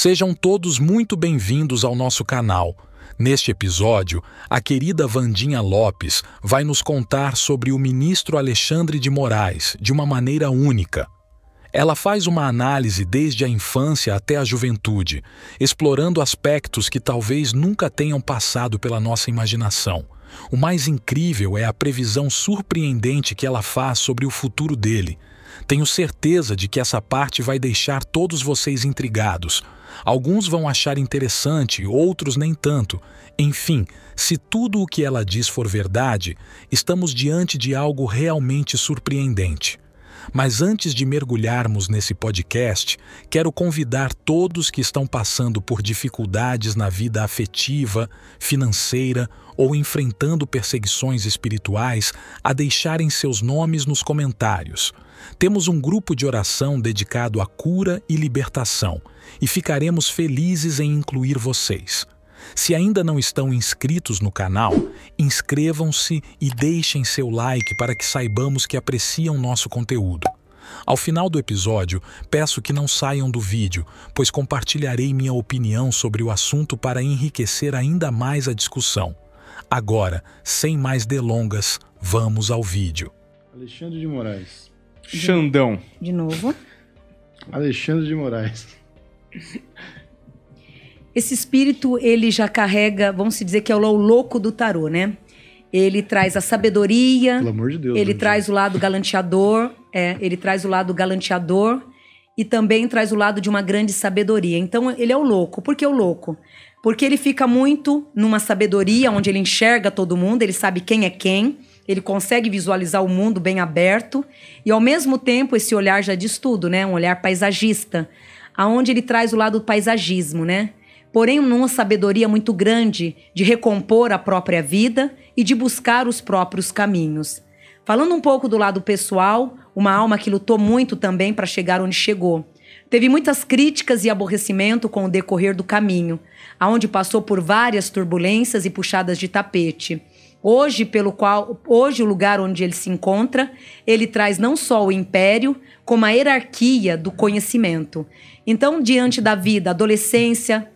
Sejam todos muito bem-vindos ao nosso canal. Neste episódio, a querida Vandinha Lopes vai nos contar sobre o ministro Alexandre de Moraes de uma maneira única. Ela faz uma análise desde a infância até a juventude, explorando aspectos que talvez nunca tenham passado pela nossa imaginação. O mais incrível é a previsão surpreendente que ela faz sobre o futuro dele, tenho certeza de que essa parte vai deixar todos vocês intrigados. Alguns vão achar interessante, outros nem tanto. Enfim, se tudo o que ela diz for verdade, estamos diante de algo realmente surpreendente. Mas antes de mergulharmos nesse podcast, quero convidar todos que estão passando por dificuldades na vida afetiva, financeira ou enfrentando perseguições espirituais a deixarem seus nomes nos comentários. Temos um grupo de oração dedicado à cura e libertação e ficaremos felizes em incluir vocês. Se ainda não estão inscritos no canal, inscrevam-se e deixem seu like para que saibamos que apreciam nosso conteúdo. Ao final do episódio, peço que não saiam do vídeo, pois compartilharei minha opinião sobre o assunto para enriquecer ainda mais a discussão. Agora, sem mais delongas, vamos ao vídeo. Alexandre de Moraes. Xandão. De novo. Alexandre de Moraes. Esse espírito, ele já carrega, vamos se dizer que é o louco do tarô, né? Ele traz a sabedoria. Pelo amor de Deus. Ele né, traz o lado galanteador. É, ele traz o lado galanteador. E também traz o lado de uma grande sabedoria. Então, ele é o louco. Por que o louco? Porque ele fica muito numa sabedoria, onde ele enxerga todo mundo, ele sabe quem é quem ele consegue visualizar o mundo bem aberto e ao mesmo tempo esse olhar já diz tudo, né? Um olhar paisagista, aonde ele traz o lado do paisagismo, né? Porém, numa sabedoria muito grande de recompor a própria vida e de buscar os próprios caminhos. Falando um pouco do lado pessoal, uma alma que lutou muito também para chegar onde chegou. Teve muitas críticas e aborrecimento com o decorrer do caminho, aonde passou por várias turbulências e puxadas de tapete hoje pelo qual hoje o lugar onde ele se encontra, ele traz não só o império, como a hierarquia do conhecimento. Então, diante da vida, adolescência,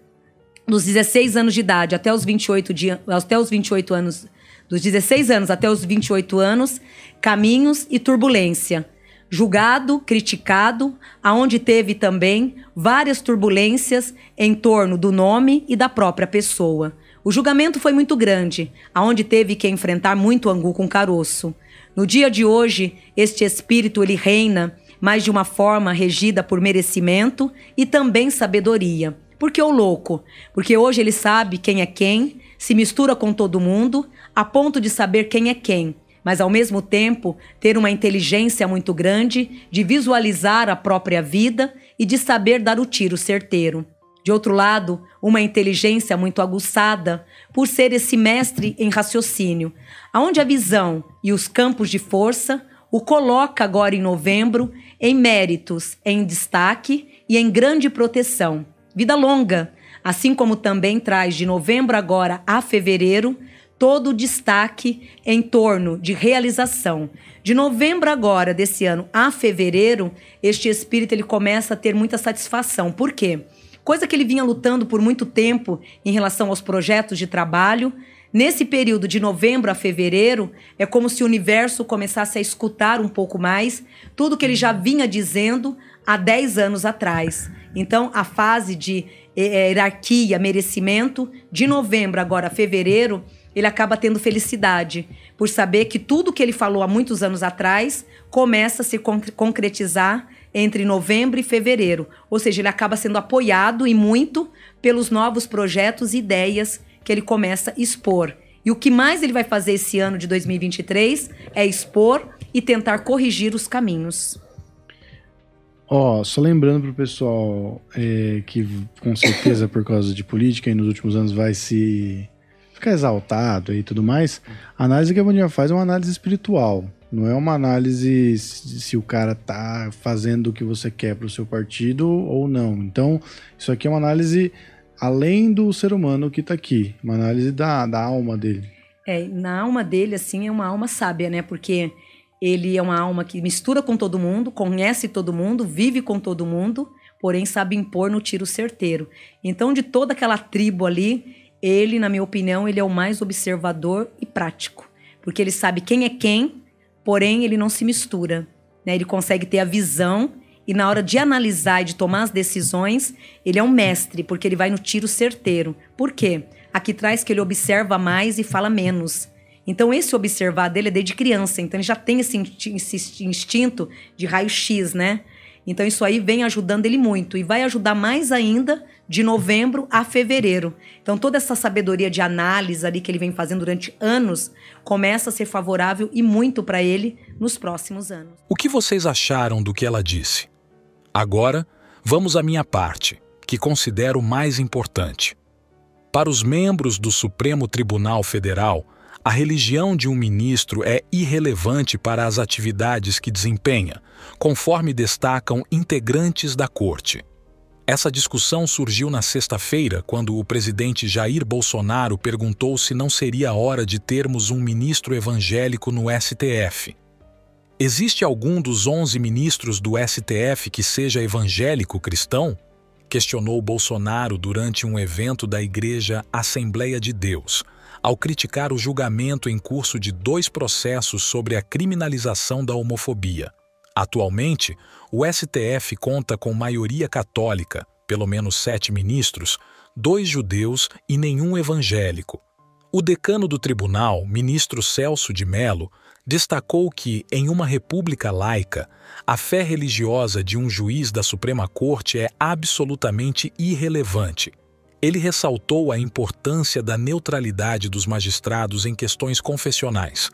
dos 16 anos de idade até os 28 dias até os 28 anos, dos 16 anos até os 28 anos, caminhos e turbulência. Julgado, criticado, aonde teve também várias turbulências em torno do nome e da própria pessoa. O julgamento foi muito grande, aonde teve que enfrentar muito angu com caroço. No dia de hoje, este espírito ele reina, mas de uma forma regida por merecimento e também sabedoria. Porque o louco, porque hoje ele sabe quem é quem, se mistura com todo mundo, a ponto de saber quem é quem, mas ao mesmo tempo ter uma inteligência muito grande de visualizar a própria vida e de saber dar o tiro certeiro. De outro lado, uma inteligência muito aguçada, por ser esse mestre em raciocínio, aonde a visão e os campos de força o coloca agora em novembro em méritos, em destaque e em grande proteção. Vida longa, assim como também traz de novembro agora a fevereiro todo o destaque em torno de realização. De novembro agora desse ano a fevereiro, este espírito ele começa a ter muita satisfação. Por quê? Porque coisa que ele vinha lutando por muito tempo em relação aos projetos de trabalho. Nesse período de novembro a fevereiro, é como se o universo começasse a escutar um pouco mais tudo que ele já vinha dizendo há 10 anos atrás. Então, a fase de eh, eh, hierarquia, merecimento, de novembro agora a fevereiro, ele acaba tendo felicidade por saber que tudo que ele falou há muitos anos atrás começa a se concretizar entre novembro e fevereiro. Ou seja, ele acaba sendo apoiado e muito pelos novos projetos e ideias que ele começa a expor. E o que mais ele vai fazer esse ano de 2023 é expor e tentar corrigir os caminhos. Ó, oh, só lembrando pro pessoal é, que com certeza por causa de política e nos últimos anos vai se ficar exaltado e tudo mais, a análise que a Bandinha faz é uma análise espiritual. Não é uma análise se o cara tá fazendo o que você quer para o seu partido ou não. Então, isso aqui é uma análise além do ser humano que está aqui, uma análise da, da alma dele. É, na alma dele, assim, é uma alma sábia, né? Porque ele é uma alma que mistura com todo mundo, conhece todo mundo, vive com todo mundo, porém sabe impor no tiro certeiro. Então, de toda aquela tribo ali, ele, na minha opinião, ele é o mais observador e prático. Porque ele sabe quem é quem, porém ele não se mistura. Né? Ele consegue ter a visão e na hora de analisar e de tomar as decisões, ele é um mestre, porque ele vai no tiro certeiro. Por quê? Aqui traz que ele observa mais e fala menos. Então, esse observar dele é desde criança, então ele já tem esse instinto de raio-x, né? Então isso aí vem ajudando ele muito e vai ajudar mais ainda de novembro a fevereiro. Então toda essa sabedoria de análise ali que ele vem fazendo durante anos começa a ser favorável e muito para ele nos próximos anos. O que vocês acharam do que ela disse? Agora, vamos à minha parte, que considero mais importante. Para os membros do Supremo Tribunal Federal, a religião de um ministro é irrelevante para as atividades que desempenha, conforme destacam integrantes da corte. Essa discussão surgiu na sexta-feira, quando o presidente Jair Bolsonaro perguntou se não seria hora de termos um ministro evangélico no STF. Existe algum dos 11 ministros do STF que seja evangélico cristão? questionou Bolsonaro durante um evento da Igreja Assembleia de Deus, ao criticar o julgamento em curso de dois processos sobre a criminalização da homofobia. Atualmente, o STF conta com maioria católica, pelo menos sete ministros, dois judeus e nenhum evangélico. O decano do tribunal, ministro Celso de Mello, destacou que, em uma república laica, a fé religiosa de um juiz da Suprema Corte é absolutamente irrelevante ele ressaltou a importância da neutralidade dos magistrados em questões confessionais.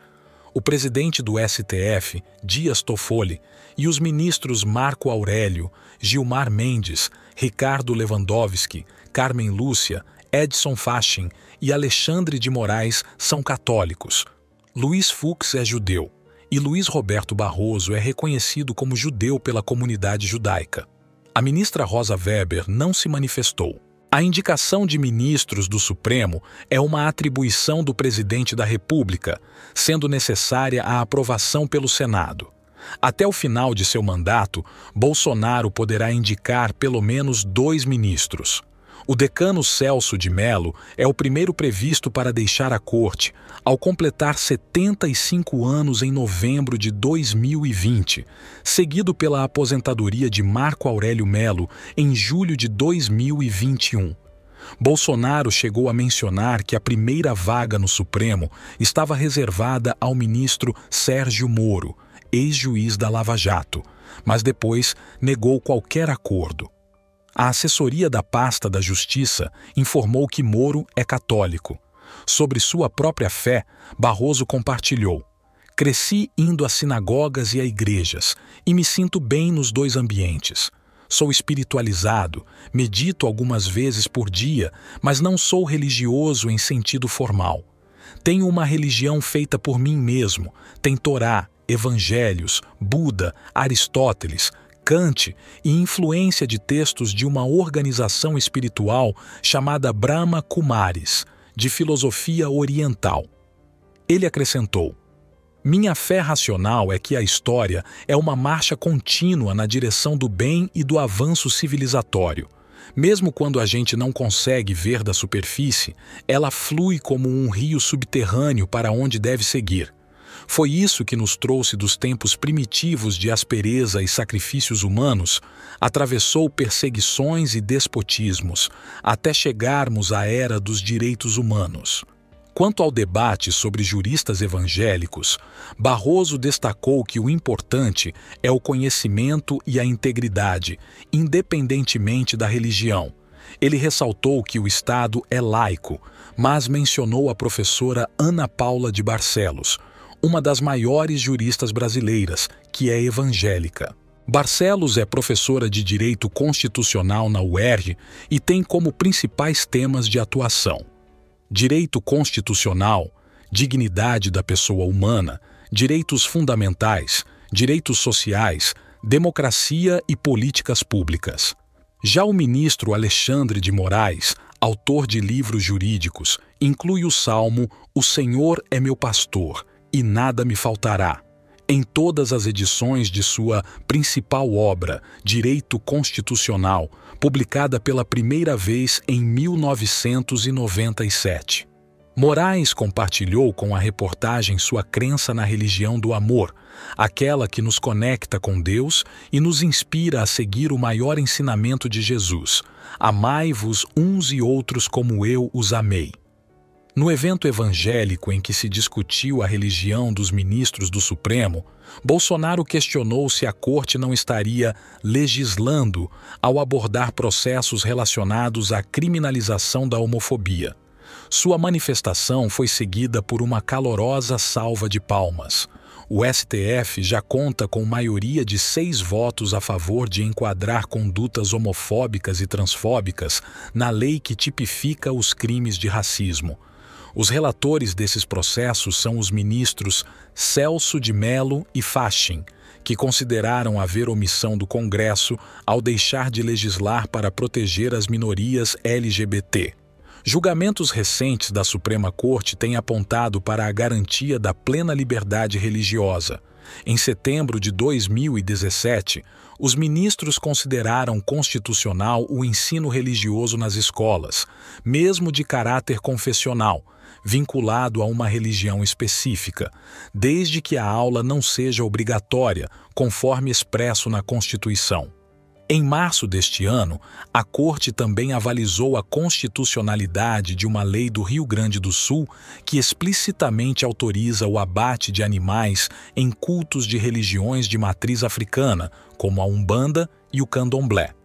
O presidente do STF, Dias Toffoli, e os ministros Marco Aurélio, Gilmar Mendes, Ricardo Lewandowski, Carmen Lúcia, Edson Fachin e Alexandre de Moraes são católicos. Luiz Fux é judeu e Luiz Roberto Barroso é reconhecido como judeu pela comunidade judaica. A ministra Rosa Weber não se manifestou. A indicação de ministros do Supremo é uma atribuição do presidente da República, sendo necessária a aprovação pelo Senado. Até o final de seu mandato, Bolsonaro poderá indicar pelo menos dois ministros. O decano Celso de Melo é o primeiro previsto para deixar a corte, ao completar 75 anos em novembro de 2020, seguido pela aposentadoria de Marco Aurélio Melo em julho de 2021. Bolsonaro chegou a mencionar que a primeira vaga no Supremo estava reservada ao ministro Sérgio Moro, ex-juiz da Lava Jato, mas depois negou qualquer acordo. A assessoria da pasta da Justiça informou que Moro é católico. Sobre sua própria fé, Barroso compartilhou: Cresci indo a sinagogas e a igrejas e me sinto bem nos dois ambientes. Sou espiritualizado, medito algumas vezes por dia, mas não sou religioso em sentido formal. Tenho uma religião feita por mim mesmo, tem Torá, Evangelhos, Buda, Aristóteles, e influência de textos de uma organização espiritual chamada Brahma Kumaris, de filosofia oriental. Ele acrescentou: Minha fé racional é que a história é uma marcha contínua na direção do bem e do avanço civilizatório. Mesmo quando a gente não consegue ver da superfície, ela flui como um rio subterrâneo para onde deve seguir. Foi isso que nos trouxe dos tempos primitivos de aspereza e sacrifícios humanos, atravessou perseguições e despotismos, até chegarmos à era dos direitos humanos. Quanto ao debate sobre juristas evangélicos, Barroso destacou que o importante é o conhecimento e a integridade, independentemente da religião. Ele ressaltou que o Estado é laico, mas mencionou a professora Ana Paula de Barcelos, uma das maiores juristas brasileiras, que é evangélica. Barcelos é professora de Direito Constitucional na UERJ e tem como principais temas de atuação direito constitucional, dignidade da pessoa humana, direitos fundamentais, direitos sociais, democracia e políticas públicas. Já o ministro Alexandre de Moraes, autor de livros jurídicos, inclui o salmo O Senhor é meu pastor, e nada me faltará. Em todas as edições de sua principal obra, Direito Constitucional, publicada pela primeira vez em 1997. Moraes compartilhou com a reportagem sua crença na religião do amor, aquela que nos conecta com Deus e nos inspira a seguir o maior ensinamento de Jesus: Amai-vos uns e outros como eu os amei. No evento evangélico em que se discutiu a religião dos ministros do Supremo, Bolsonaro questionou se a corte não estaria legislando ao abordar processos relacionados à criminalização da homofobia. Sua manifestação foi seguida por uma calorosa salva de palmas. O STF já conta com maioria de seis votos a favor de enquadrar condutas homofóbicas e transfóbicas na lei que tipifica os crimes de racismo. Os relatores desses processos são os ministros Celso de Melo e Fachin, que consideraram haver omissão do Congresso ao deixar de legislar para proteger as minorias LGBT. Julgamentos recentes da Suprema Corte têm apontado para a garantia da plena liberdade religiosa. Em setembro de 2017, os ministros consideraram constitucional o ensino religioso nas escolas, mesmo de caráter confessional vinculado a uma religião específica, desde que a aula não seja obrigatória, conforme expresso na Constituição. Em março deste ano, a Corte também avalizou a constitucionalidade de uma lei do Rio Grande do Sul que explicitamente autoriza o abate de animais em cultos de religiões de matriz africana, como a Umbanda e o Candomblé.